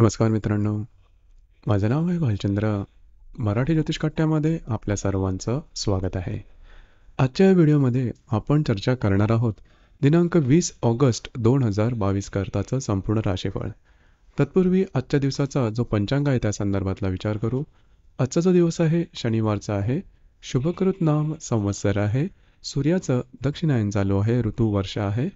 नमस्कार मित्रांनो माझं नाव आहे भालचंद्र मराठी ज्योतिषकाट्यामध्ये आपल्या सर्वांचं स्वागत आहे आजच्या या व्हिडिओमध्ये आपण चर्चा करणार आहोत दिनांक वीस ऑगस्ट दोन हजार बावीस करताचं संपूर्ण राशीफळ तत्पूर्वी आजच्या दिवसाचा जो पंचांग आहे त्या संदर्भातला विचार करू आजचा जो दिवस आहे शनिवारचा आहे शुभकृत नाम संवत्सर आहे सूर्याचं दक्षिणायन चालू आहे ऋतू वर्ष आहे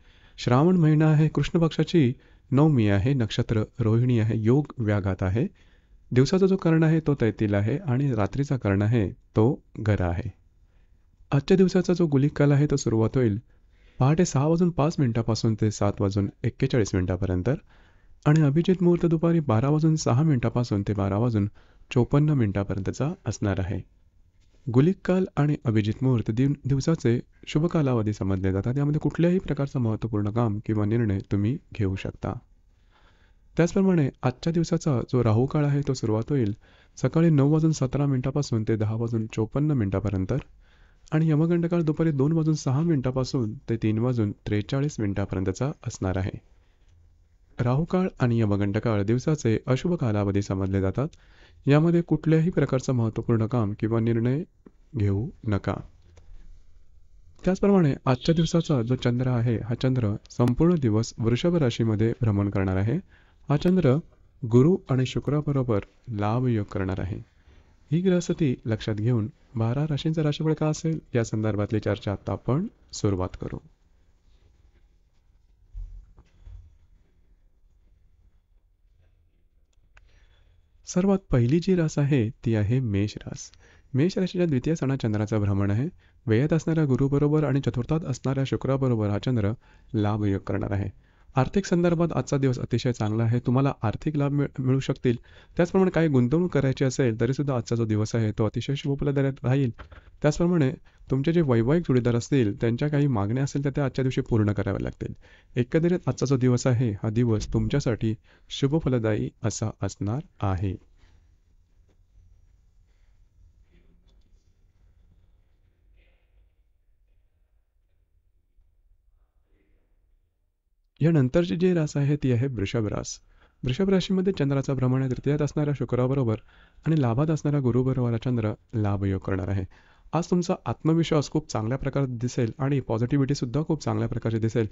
श्रावण महिना आहे कृष्ण पक्षाची नवमी आहे नक्षत्र रोहिणी आहे योग व्याघात आहे दिवसाचा जो कर्ण आहे तो तैतील आहे आणि रात्रीचा कर्ण आहे तो घरा आहे आजच्या दिवसाचा जो काल आहे तो सुरुवात होईल पहाटे सहा वाजून पाच मिनिटापासून ते सात वाजून एक्केचाळीस मिनिटापर्यंत आणि अभिजित मुहूर्त दुपारी बारा वाजून सहा मिनिटापासून ते बारा वाजून चोपन्न मिनिटापर्यंतचा असणार आहे गुलिक काल आणि अभिजित मुहूर्त दिन दिवसाचे शुभ कालावधी समजले जातात यामध्ये कुठल्याही प्रकारचं महत्त्वपूर्ण काम किंवा निर्णय तुम्ही घेऊ शकता त्याचप्रमाणे आजच्या दिवसाचा जो राहू काळ आहे तो सुरुवात होईल सकाळी नऊ वाजून सतरा मिनिटापासून ते दहा वाजून चोपन्न मिनिटापर्यंत आणि यमगंडकाळ दुपारी दोन वाजून सहा मिनिटापासून ते तीन वाजून त्रेचाळीस मिनिटापर्यंतचा असणार आहे राहुकाळ आणि काळ दिवसाचे अशुभ कालावधी समजले जातात यामध्ये कुठल्याही प्रकारचं महत्त्वपूर्ण काम किंवा निर्णय घेऊ नका त्याचप्रमाणे आजच्या दिवसाचा जो चंद्र आहे हा चंद्र संपूर्ण दिवस वृषभ राशीमध्ये भ्रमण करणार आहे हा चंद्र गुरु आणि शुक्राबरोबर लाभयोग करणार आहे ही ग्रहस्थिती लक्षात घेऊन बारा राशींचं राशीफळ का असेल या संदर्भातली चर्चा आता आपण सुरुवात करू सर्वात पहिली जी रास आहे ती आहे मेष रास मेष राशीच्या द्वितीय सणा चंद्राचं भ्रमण आहे व्ययात असणाऱ्या गुरुबरोबर आणि चतुर्थात असणाऱ्या शुक्राबरोबर हा चंद्र लाभ योग करणार आहे आर्थिक संदर्भात आजचा दिवस अतिशय चांगला आहे तुम्हाला आर्थिक लाभ मिळ मिळू शकतील त्याचप्रमाणे काही गुंतवणूक करायची असेल तरीसुद्धा आजचा जो दिवस आहे तो अतिशय शुभफलदायक राहील त्याचप्रमाणे तुमचे जे वैवाहिक जोडीदार असतील त्यांच्या काही मागण्या असतील तर त्या आजच्या दिवशी पूर्ण कराव्या लागतील एकंदरीत आजचा जो दिवस आहे हा दिवस तुमच्यासाठी शुभ फलदायी असा असणार आहे यानंतरची जी रास आहे ती आहे वृषभ रास वृषभ राशीमध्ये चंद्राचा भ्रमण तृतीयात असणाऱ्या शुक्राबरोबर आणि लाभात असणारा गुरुबरोबर चंद्र लाभयोग करणार आहे आज तुमचा आत्मविश्वास खूप चांगल्या प्रकारे दिसेल आणि पॉझिटिव्हिटीसुद्धा खूप चांगल्या प्रकारे दिसेल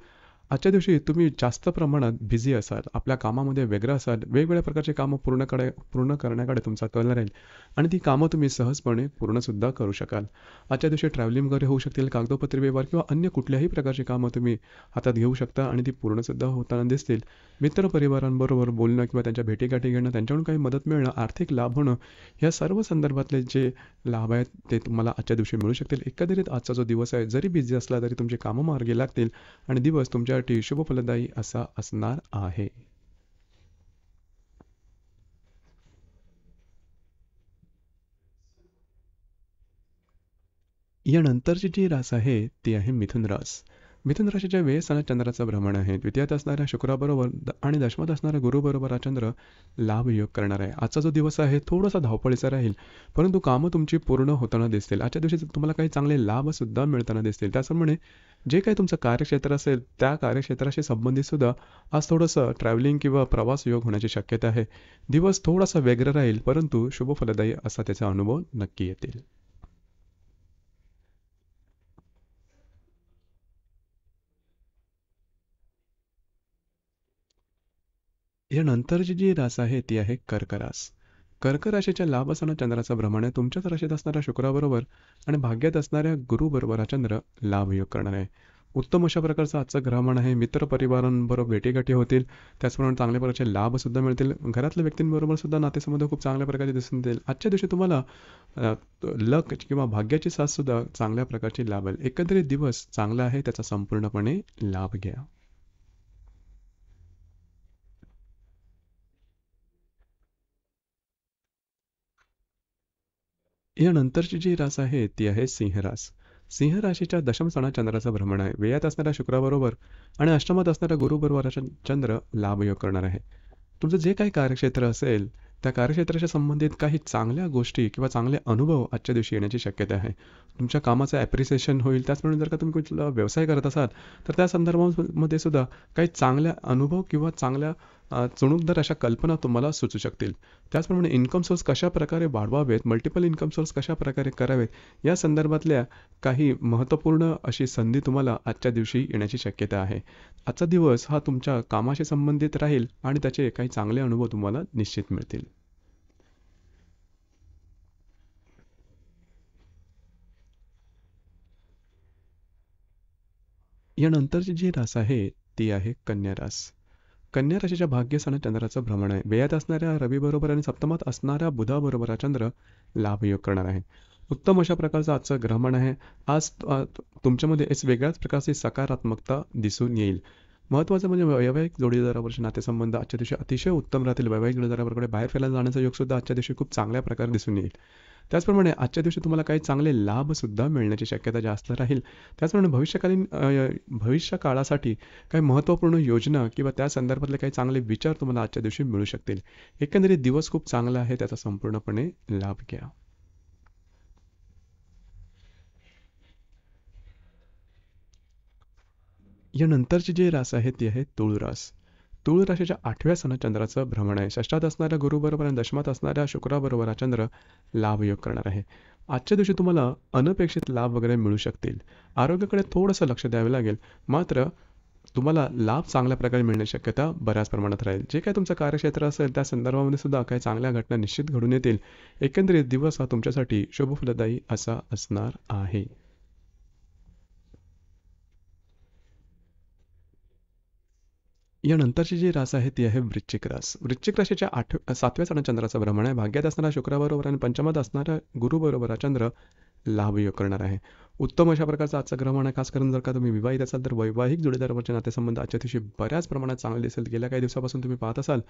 आजच्या दिवशी तुम्ही जास्त प्रमाणात बिझी असाल आपल्या कामामध्ये वेगळं असाल वेगवेगळ्या प्रकारचे कामं पूर्णकडे पूर्ण करण्याकडे तुमचा कल राहील आणि ती कामं तुम्ही सहजपणे पूर्णसुद्धा करू शकाल आजच्या दिवशी ट्रॅव्हलिंग वगैरे होऊ शकतील कागदोपत्री व्यवहार किंवा अन्य कुठल्याही प्रकारची कामं तुम्ही हातात घेऊ शकता आणि ती पूर्णसुद्धा होताना दिसतील मित्रपरिवारांबरोबर बोलणं किंवा त्यांच्या भेटीगाठी घेणं त्यांच्याकडून काही मदत मिळणं आर्थिक लाभ होणं ह्या सर्व संदर्भातले जे लाभ आहेत ते तुम्हाला आजच्या दिवशी मिळू शकतील एकंदरीत आजचा जो दिवस आहे जरी बिझी असला तरी तुमचे कामं मार्गी लागतील आणि दिवस तुमच्या तुमच्यासाठी शुभ फलदायी असा असणार आहे यानंतरची जी रास आहे ती आहे मिथुन रास मिथुन राशीच्या व्ययस्थानात चंद्राचं भ्रमण आहे द्वितीयात असणाऱ्या शुक्राबरोबर आणि दशमात असणाऱ्या गुरुबरोबर हा चंद्र लाभयोग करणार आहे आजचा जो दिवस आहे थोडासा धावपळीचा राहील परंतु कामं तुमची पूर्ण होताना दिसतील आजच्या दिवशी तुम्हाला काही चांगले लाभसुद्धा मिळताना दिसतील त्याचप्रमाणे जे काही तुमचं कार्यक्षेत्र असेल त्या कार्यक्षेत्राशी संबंधित सुद्धा आज थोडंसं ट्रॅव्हलिंग किंवा प्रवास योग होण्याची शक्यता आहे दिवस थोडासा वेगळा राहील परंतु शुभफलदायी असा त्याचा अनुभव नक्की येतील या नंतरची जी रास आहे ती आहे कर्करास रास कर्क राशीच्या लाभ असणाऱ्या चंद्राचं भ्रमण आहे तुमच्याच राशीत असणाऱ्या शुक्राबरोबर आणि भाग्यात असणाऱ्या गुरुबरोबर हा चंद्र लाभयोग करणार आहे उत्तम अशा प्रकारचं आजचं ग्रहण आहे मित्रपरिवारांबरोबर भेटीगाठी होतील त्याचप्रमाणे चांगल्या प्रकारचे लाभ सुद्धा मिळतील घरातल्या व्यक्तींबरोबर सुद्धा नातेसंबंध खूप चांगल्या प्रकारचे दिसून देईल आजच्या दिवशी तुम्हाला लक किंवा भाग्याची साथसुद्धा चांगल्या प्रकारची लाभेल एकंदरीत दिवस चांगला आहे त्याचा संपूर्णपणे लाभ घ्या यानंतरची जी रास आहे ती आहे सिंहरास सिंह राशीच्या दशम सणा चंद्राचं भ्रमण आहे वेयात असणाऱ्या शुक्राबरोबर आणि अष्टमात असणाऱ्या गुरुबरोबर चंद्र लाभयोग करणार आहे तुमचं जे काही कार्यक्षेत्र असेल त्या कार्यक्षेत्राशी संबंधित काही चांगल्या गोष्टी किंवा चांगले अनुभव आजच्या दिवशी येण्याची शक्यता आहे तुमच्या कामाचं ॲप्रिसिएशन होईल त्याचप्रमाणे जर का तुम्ही कुठला व्यवसाय करत असाल तर त्या संदर्भामध्ये सुद्धा काही चांगल्या अनुभव किंवा चांगल्या चुणूकदार अशा कल्पना तुम्हाला सुचू शकतील त्याचप्रमाणे इन्कम सोर्स कशा प्रकारे वाढवावेत मल्टिपल इन्कम सोर्स कशा प्रकारे करावेत या संदर्भातल्या काही महत्त्वपूर्ण अशी संधी तुम्हाला आजच्या दिवशी येण्याची शक्यता आहे आजचा दिवस हा तुमच्या कामाशी संबंधित राहील आणि त्याचे काही चांगले अनुभव तुम्हाला निश्चित मिळतील यानंतरचे जी रास आहे ती आहे कन्या रास कन्या राशीच्या भाग्यस्थानात चंद्राचं भ्रमण आहे वेयात असणाऱ्या रवीबरोबर आणि सप्तमात असणाऱ्या बुधाबरोबर हा चंद्र लाभयोग करणार आहे उत्तम अशा प्रकारचं आजचं ग्रहण आहे आज तुमच्यामध्ये एक वेगळ्याच प्रकारची सकारात्मकता दिसून येईल महत्त्वाचं म्हणजे वैवाहिक जोडीदारावरचे नातेसंबंध आजच्या दिवशी अतिशय उत्तम राहतील वैवाहिक जोडीदाराबरोबर बाहेर फिरायला जाण्याचा योग सुद्धा आजच्या दिवशी खूप चांगल्या प्रकारे दिसून येईल त्याचप्रमाणे आजच्या दिवशी तुम्हाला काही चांगले लाभ सुद्धा मिळण्याची शक्यता जास्त राहील त्याचप्रमाणे भविष्यकालीन भविष्यकाळासाठी काही महत्त्वपूर्ण योजना किंवा त्या संदर्भातले काही चांगले विचार तुम्हाला आजच्या दिवशी मिळू शकतील एकंदरीत दिवस खूप चांगला आहे त्याचा संपूर्णपणे लाभ घ्या यानंतरची जी रास आहे ती आहे रास तुळ राशीच्या आठव्या सणात चंद्राचं भ्रमण आहे षष्टात असणाऱ्या गुरुबरोबर आणि दशमात असणाऱ्या शुक्राबरोबर हा चंद्र लाभयोग करणार आहे आजच्या दिवशी तुम्हाला अनपेक्षित लाभ वगैरे मिळू शकतील आरोग्याकडे थोडंसं लक्ष द्यावे लागेल मात्र तुम्हाला लाभ चांगल्या प्रकारे मिळण्याची शक्यता बऱ्याच प्रमाणात राहील जे काही तुमचं कार्यक्षेत्र असेल त्या संदर्भामध्ये सुद्धा काही चांगल्या घटना निश्चित घडून येतील एकंदरीत दिवस हा तुमच्यासाठी शुभफलदायी असा असणार आहे या नंतरची जी रास आहे ती आहे वृश्चिक रास वृश्चिक राशीच्या आठ सातव्या सण चंद्राचा भ्रमण आहे भाग्यात असणारा शुक्राबरोबर आणि पंचमात असणारा गुरुबरोबर हा चंद्र लाभयोग करणार आहे उत्तम अशा प्रकारचा आजचा ग्रह खास करून जर का तुम्ही विवाहित असाल तर वैवाहिक जोडीदारावरचे नातेसंबंध आजच्या दिवशी बऱ्याच प्रमाणात चांगले दिसेल गेल्या काही दिवसापासून तुम्ही पाहत असाल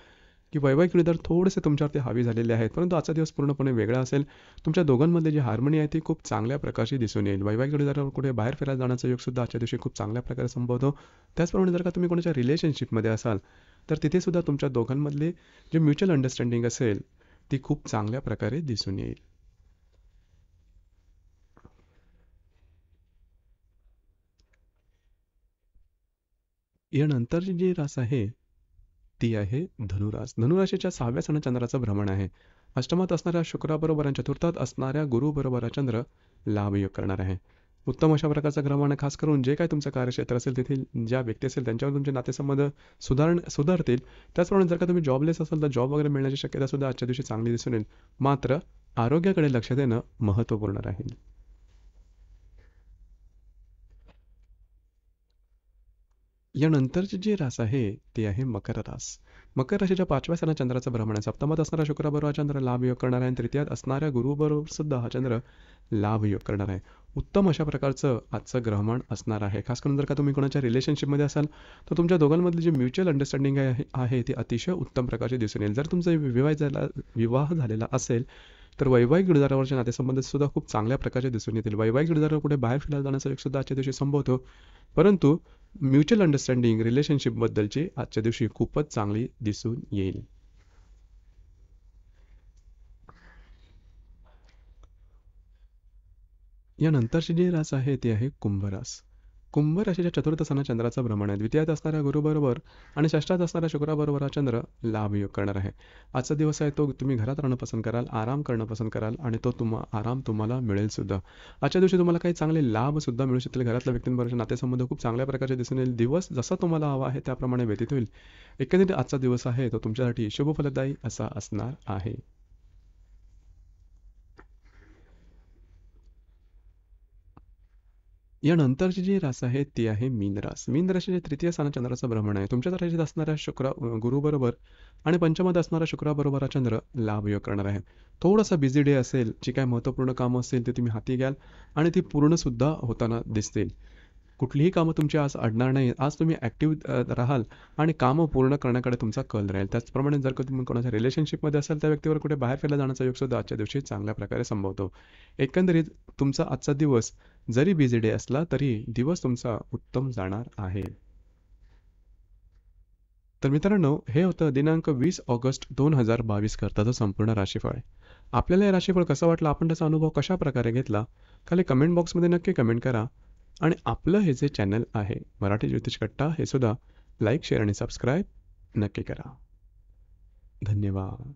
की वैवाहिक जोडीदार थोडेसे तुमच्यावरती हावी झालेले आहेत परंतु आजचा दिवस पूर्णपणे वेगळा असेल तुमच्या दोघांमध्ये जी हार्मोनी आहे ती खूप चांगल्या प्रकारची दिसून येईल वैवाहिक जोडीदारावर कुठे बाहेर फिरायला जाण्याचा योग सुद्धा आजच्या दिवशी खूप चांगल्या प्रकारे संभवतो त्याचप्रमाणे जर का तुम्ही कोणाच्या रिलेशनशिपमध्ये असाल तर तिथेसुद्धा तुमच्या दोघांमधले जे म्युच्युअल अंडरस्टँडिंग असेल ती खूप चांगल्या प्रकारे दिसून येईल यानंतरची जी रास आहे ती आहे धनुरास धनुराशीच्या सहाव्या सण चंद्राचं भ्रमण आहे अष्टमात असणाऱ्या शुक्राबरोबर आणि चतुर्थात असणाऱ्या गुरुबरोबर चंद्र लाभयोग करणार आहे उत्तम अशा प्रकारचं भ्रमण खास करून जे काय तुमचं कार्यक्षेत्र असेल तेथील ज्या व्यक्ती असेल त्यांच्यावर तुमचे नातेसंबंध सुधारण सुधारतील त्याचप्रमाणे जर का तुम्ही जॉबलेस असाल तर जॉब वगैरे मिळण्याची शक्यता सुद्धा आजच्या दिवशी चांगली दिसून येईल मात्र आरोग्याकडे लक्ष देणं महत्त्वपूर्ण राहील यानंतरचे जे रास आहे ते आहे मकर रास मकर राशीच्या पाचव्या स्थानात चंद्राचं भ्रमण आहे सप्तमात असणारा शुक्राबरोबर हा चंद्र लाभ योग करणार आहे आणि तृतीयात असणाऱ्या गुरुबरोबर सुद्धा हा चंद्र लाभ योग करणार आहे उत्तम अशा प्रकारचं आजचं ग्रहण असणार आहे खास करून जर का तुम्ही कोणाच्या रिलेशनशिपमध्ये असाल तर तुमच्या दोघांमधली जे म्युच्युअल अंडरस्टँडिंग आहे ती अतिशय उत्तम प्रकारचे दिसून येईल जर तुमचा विवाह झाला विवाह झालेला असेल तर वैवाहिक जुळदारावरचे नातेसंबंध सुद्धा खूप चांगल्या प्रकारचे दिसून येतील वैवाहिक जुळदारावर कुठे बाहेर फिरायला जाण्याचा सुद्धा आजच्या दिवशी संभवतो परंतु म्युच्युअल अंडरस्टँडिंग रिलेशनशिप बद्दलची आजच्या दिवशी खूपच चांगली दिसून येईल यानंतरची जी रास आहे ती आहे कुंभरास कुंभ राशीच्या चतुर्थ सणा चंद्राचं भ्रमण आहे द्वितीयात असणाऱ्या गुरुबरोबर आणि षष्ठात असणाऱ्या शुक्राबरोबर हा चंद्र लाभयोग करणार आहे आजचा दिवस आहे तो तुम्ही घरात राहणं पसंत कराल आराम करणं पसंत कराल आणि तो तुम्हा आराम तुम्हाला मिळेल सुद्धा आजच्या दिवशी तुम्हाला काही चांगले लाभ सुद्धा मिळू शकतील घरातल्या व्यक्तींबरोबर नातेसंबंध खूप चांगल्या प्रकारचे दिसून येईल दिवस जसा तुम्हाला हवा आहे त्याप्रमाणे व्यतीत होईल एकंदरीत आजचा दिवस आहे तो तुमच्यासाठी शुभ फलदायी असा असणार आहे नंतरची जी रास आहे ती आहे मीन रास मीन राशीचे तृतीय स्थान चंद्राचं भ्रमण आहे तुमच्या राशीत असणाऱ्या शुक्र गुरु बरोबर आणि पंचमात असणारा शुक्राबरोबर हा चंद्र योग करणार आहे थोडासा बिझी डे असेल जी काय महत्त्वपूर्ण कामं असेल ते तुम्ही हाती घ्याल आणि ती पूर्ण सुद्धा होताना दिसतील कुठलीही कामं तुमची आज अडणार नाही आज तुम्ही ॲक्टिव्ह राहाल आणि कामं पूर्ण करण्याकडे तुमचा कल राहील त्याचप्रमाणे जर का तुम्ही कोणाच्या रिलेशनशिपमध्ये असाल त्या व्यक्तीवर कुठे बाहेर फिरायला जाण्याचा योग सुद्धा आजच्या दिवशी चांगल्या प्रकारे संभवतो एकंदरीत तुमचा आजचा दिवस जरी बिझी डे असला तरी दिवस तुमचा उत्तम जाणार आहे तर मित्रांनो हे होतं दिनांक वीस ऑगस्ट दोन हजार बावीस तो संपूर्ण राशीफळ आपल्याला हे राशीफळ कसं वाटलं आपण त्याचा अनुभव कशा प्रकारे घेतला खाली कमेंट बॉक्समध्ये नक्की कमेंट करा आणि आपलं हे जे चॅनल आहे मराठी ज्योतिष कट्टा हे सुद्धा लाईक शेअर आणि सबस्क्राईब नक्की करा धन्यवाद